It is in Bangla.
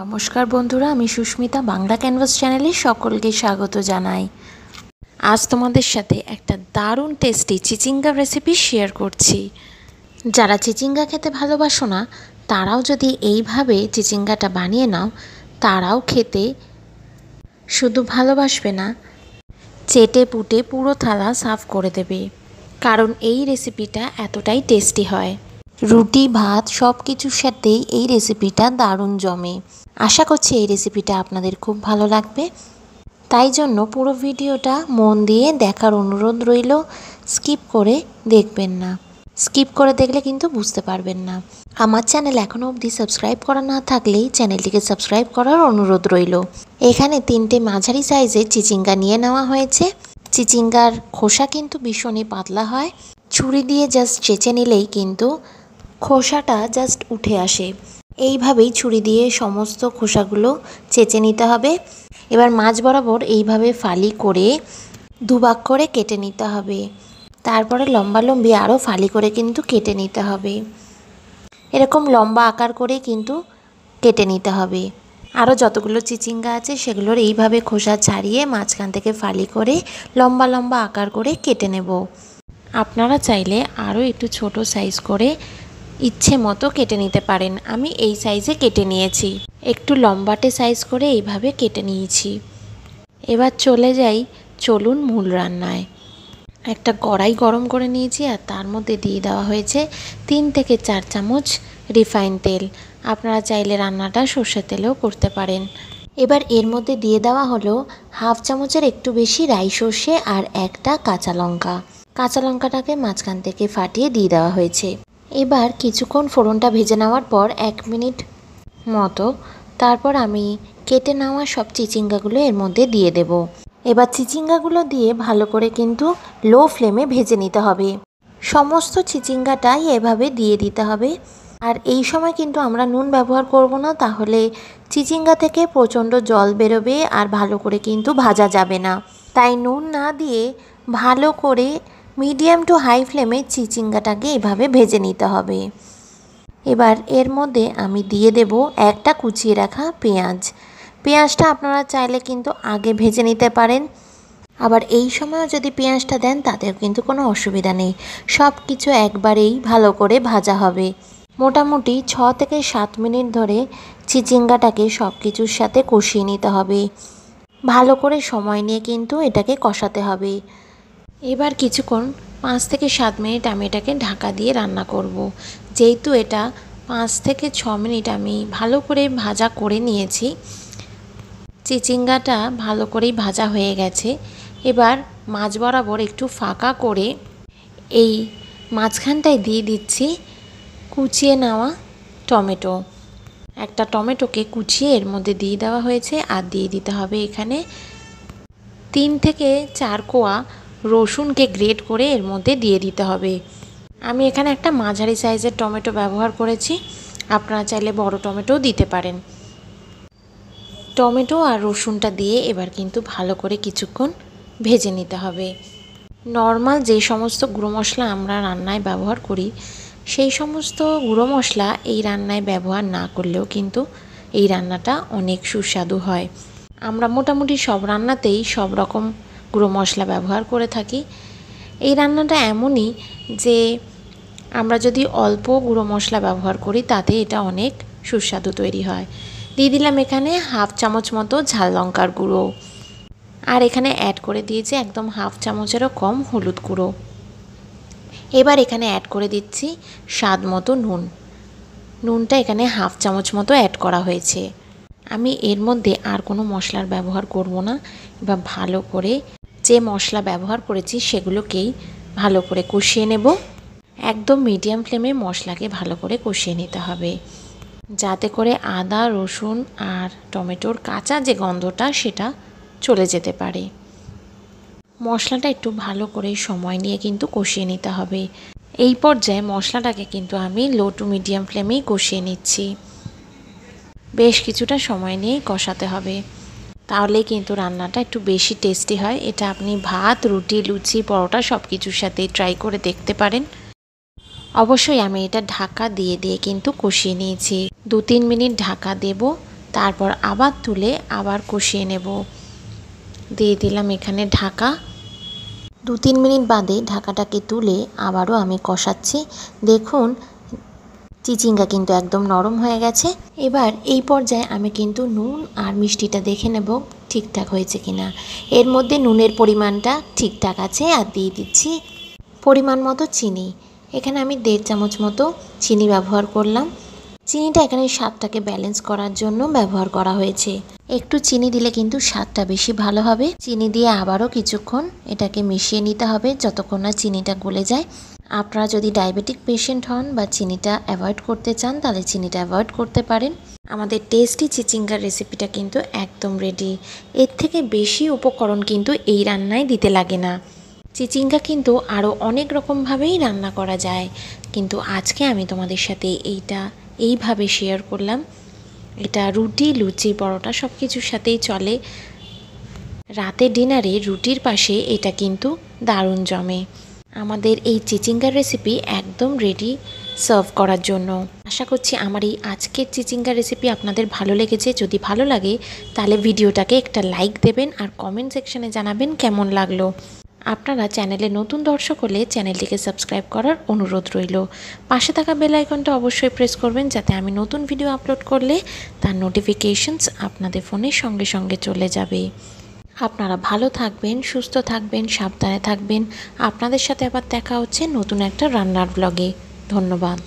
নমস্কার বন্ধুরা আমি সুস্মিতা বাংলা ক্যানভাস চ্যানেলে সকলকে স্বাগত জানাই আজ তোমাদের সাথে একটা দারুণ টেস্টি চিচিঙ্গা রেসিপি শেয়ার করছি যারা চিচিঙ্গা খেতে ভালোবাসো না তারাও যদি এইভাবে চিচিঙ্গাটা বানিয়ে নাও তারাও খেতে শুধু ভালোবাসবে না চেটে পুটে পুরো থালা সাফ করে দেবে কারণ এই রেসিপিটা এতটাই টেস্টি হয় রুটি ভাত সব কিছুর সাথেই এই রেসিপিটা দারুণ জমে আশা করছি এই রেসিপিটা আপনাদের খুব ভালো লাগবে তাই জন্য পুরো ভিডিওটা মন দিয়ে দেখার অনুরোধ রইল স্কিপ করে দেখবেন না স্কিপ করে দেখলে কিন্তু বুঝতে পারবেন না আমার চ্যানেল এখনও অবধি সাবস্ক্রাইব করা না থাকলেই চ্যানেলটিকে সাবস্ক্রাইব করার অনুরোধ রইল এখানে তিনটে মাঝারি সাইজের চিচিঙ্গা নিয়ে নেওয়া হয়েছে চিচিঙ্গার খোসা কিন্তু ভীষণই পাতলা হয় ছুরি দিয়ে জাস্ট চেঁচে নিলেই কিন্তু খোসাটা জাস্ট উঠে আসে এইভাবেই ছুরি দিয়ে সমস্ত খোসাগুলো চেচে নিতে হবে এবার মাছ বরাবর এইভাবে ফালি করে দুবাক করে কেটে নিতে হবে তারপরে লম্বা লম্বি আরও ফালি করে কিন্তু কেটে নিতে হবে এরকম লম্বা আকার করে কিন্তু কেটে নিতে হবে আরও যতগুলো চিচিঙ্গা আছে সেগুলোর এইভাবে খোসা ছাড়িয়ে মাঝখান থেকে ফালি করে লম্বা লম্বা আকার করে কেটে নেব আপনারা চাইলে আরও একটু ছোট সাইজ করে ইচ্ছে মতো কেটে নিতে পারেন আমি এই সাইজে কেটে নিয়েছি একটু লম্বাটে সাইজ করে এইভাবে কেটে নিয়েছি এবার চলে যাই চলুন মূল রান্নায় একটা কড়াই গরম করে নিয়েছি আর তার মধ্যে দিয়ে দেওয়া হয়েছে তিন থেকে চার চামচ রিফাইন তেল আপনারা চাইলে রান্নাটা সর্ষে তেলেও করতে পারেন এবার এর মধ্যে দিয়ে দেওয়া হলো হাফ চামচের একটু বেশি রাই সর্ষে আর একটা কাঁচা লঙ্কা কাঁচা লঙ্কাটাকে মাঝখান থেকে ফাটিয়ে দিয়ে দেওয়া হয়েছে এবার কিছুক্ষণ ফোড়নটা ভেজে নেওয়ার পর এক মিনিট মতো তারপর আমি কেটে নেওয়া সব চিচিঙ্গাগুলো এর মধ্যে দিয়ে দেব এবার চিচিঙ্গাগুলো দিয়ে ভালো করে কিন্তু লো ফ্লেমে ভেজে নিতে হবে সমস্ত চিচিঙ্গাটাই এভাবে দিয়ে দিতে হবে আর এই সময় কিন্তু আমরা নুন ব্যবহার করব না তাহলে চিচিঙ্গা থেকে প্রচণ্ড জল বেরোবে আর ভালো করে কিন্তু ভাজা যাবে না তাই নুন না দিয়ে ভালো করে মিডিয়াম টু হাই ফ্লেমে চিচিঙ্গাটাকে এভাবে ভেজে নিতে হবে এবার এর মধ্যে আমি দিয়ে দেব একটা কুচিয়ে রাখা পেঁয়াজ পেঁয়াজটা আপনারা চাইলে কিন্তু আগে ভেজে নিতে পারেন আবার এই সময়ও যদি পেঁয়াজটা দেন তাতেও কিন্তু কোনো অসুবিধা নেই সব কিছু একবারেই ভালো করে ভাজা হবে মোটামুটি ছ থেকে সাত মিনিট ধরে চিচিঙ্গাটাকে সব কিছুর সাথে কষিয়ে নিতে হবে ভালো করে সময় নিয়ে কিন্তু এটাকে কষাতে হবে এবার কিছুক্ষণ পাঁচ থেকে সাত মিনিট আমি এটাকে ঢাকা দিয়ে রান্না করব। যেহেতু এটা পাঁচ থেকে ছ মিনিট আমি ভালো করে ভাজা করে নিয়েছি চিচিঙ্গাটা ভালো করেই ভাজা হয়ে গেছে এবার মাছ বরাবর একটু ফাঁকা করে এই মাঝখানটায় দিয়ে দিচ্ছি কুচিয়ে নেওয়া টমেটো একটা টমেটোকে কুচিয়ে এর মধ্যে দিয়ে দেওয়া হয়েছে আর দিয়ে দিতে হবে এখানে তিন থেকে চার কোয়া রসুনকে গ্রেট করে এর মধ্যে দিয়ে দিতে হবে আমি এখানে একটা মাঝারি সাইজের টমেটো ব্যবহার করেছি আপনারা চাইলে বড় টমেটোও দিতে পারেন টমেটো আর রসুনটা দিয়ে এবার কিন্তু ভালো করে কিছুক্ষণ ভেজে নিতে হবে নর্মাল যে সমস্ত গুঁড়ো মশলা আমরা রান্নায় ব্যবহার করি সেই সমস্ত গুঁড়ো মশলা এই রান্নায় ব্যবহার না করলেও কিন্তু এই রান্নাটা অনেক সুস্বাদু হয় আমরা মোটামুটি সব রান্নাতেই সব রকম গুঁড়ো মশলা ব্যবহার করে থাকি এই রান্নাটা এমনই যে আমরা যদি অল্প গুঁড়ো মশলা ব্যবহার করি তাতে এটা অনেক সুস্বাদু তৈরি হয় দিয়ে দিলাম এখানে হাফ চামচ মতো ঝাল লঙ্কার গুঁড়ো আর এখানে অ্যাড করে দিয়েছি একদম হাফ চামচেরও কম হলুদ গুঁড়ো এবার এখানে অ্যাড করে দিচ্ছি স্বাদ মতো নুন নুনটা এখানে হাফ চামচ মতো অ্যাড করা হয়েছে আমি এর মধ্যে আর কোনো মশলার ব্যবহার করব না এবার ভালো করে যে মশলা ব্যবহার করেছি সেগুলোকেই ভালো করে কষিয়ে নেব একদম মিডিয়াম ফ্লেমে মশলাকে ভালো করে কষিয়ে নিতে হবে যাতে করে আদা রসুন আর টমেটোর কাঁচা যে গন্ধটা সেটা চলে যেতে পারে মশলাটা একটু ভালো করে সময় নিয়ে কিন্তু কষিয়ে নিতে হবে এই পর্যায়ে মশলাটাকে কিন্তু আমি লো টু মিডিয়াম ফ্লেমেই কষিয়ে নিচ্ছি বেশ কিছুটা সময় নিয়েই কষাতে হবে তাহলে কিন্তু রান্নাটা একটু বেশি টেস্টি হয় এটা আপনি ভাত রুটি লুচি পরোটা সব কিছুর সাথেই ট্রাই করে দেখতে পারেন অবশ্যই আমি এটা ঢাকা দিয়ে দিয়ে কিন্তু কষিয়ে নিয়েছি দু তিন মিনিট ঢাকা দেব তারপর আবার তুলে আবার কষিয়ে নেব দিয়ে দিলাম এখানে ঢাকা দু তিন মিনিট বাদে ঢাকাটাকে তুলে আবারও আমি কষাচ্ছি দেখুন চিচিঙ্গা কিন্তু একদম নরম হয়ে গেছে এবার এই পর্যায়ে আমি কিন্তু নুন আর মিষ্টিটা দেখে নেব ঠিকঠাক হয়েছে কিনা এর মধ্যে নুনের পরিমাণটা ঠিকঠাক আছে আর দিয়ে দিচ্ছি পরিমাণ মতো চিনি এখানে আমি দেড় চামচ মতো চিনি ব্যবহার করলাম চিনিটা এখানে স্বাদটাকে ব্যালেন্স করার জন্য ব্যবহার করা হয়েছে একটু চিনি দিলে কিন্তু স্বাদটা বেশি ভালো হবে চিনি দিয়ে আবারও কিছুক্ষণ এটাকে মিশিয়ে নিতে হবে যতক্ষণ না চিনিটা গলে যায় আপনারা যদি ডায়াবেটিক পেশেন্ট হন বা চিনিটা অ্যাভয়েড করতে চান তাহলে চিনিটা অ্যাভয়েড করতে পারেন আমাদের টেস্টি চিচিঙ্গার রেসিপিটা কিন্তু একদম রেডি এর থেকে বেশি উপকরণ কিন্তু এই রান্নায় দিতে লাগে না চিচিঙ্গা কিন্তু আরও অনেক রকমভাবেই রান্না করা যায় কিন্তু আজকে আমি তোমাদের সাথে এইটা এইভাবে শেয়ার করলাম এটা রুটি লুচি পরোটা সব কিছুর সাথেই চলে রাতে ডিনারে রুটির পাশে এটা কিন্তু দারুণ জমে আমাদের এই চিচিঙ্গার রেসিপি একদম রেডি সার্ভ করার জন্য আশা করছি আমার এই আজকের চিচিঙ্গা রেসিপি আপনাদের ভালো লেগেছে যদি ভালো লাগে তাহলে ভিডিওটাকে একটা লাইক দেবেন আর কমেন্ট সেকশানে জানাবেন কেমন লাগলো আপনারা চ্যানেলে নতুন দর্শক হলে চ্যানেলটিকে সাবস্ক্রাইব করার অনুরোধ রইল পাশে থাকা বেল আইকনটা অবশ্যই প্রেস করবেন যাতে আমি নতুন ভিডিও আপলোড করলে তার নোটিফিকেশনস আপনাদের ফোনের সঙ্গে সঙ্গে চলে যাবে আপনারা ভালো থাকবেন সুস্থ থাকবেন সাবধানে থাকবেন আপনাদের সাথে আবার দেখা হচ্ছে নতুন একটা রান্নার ব্লগে ধন্যবাদ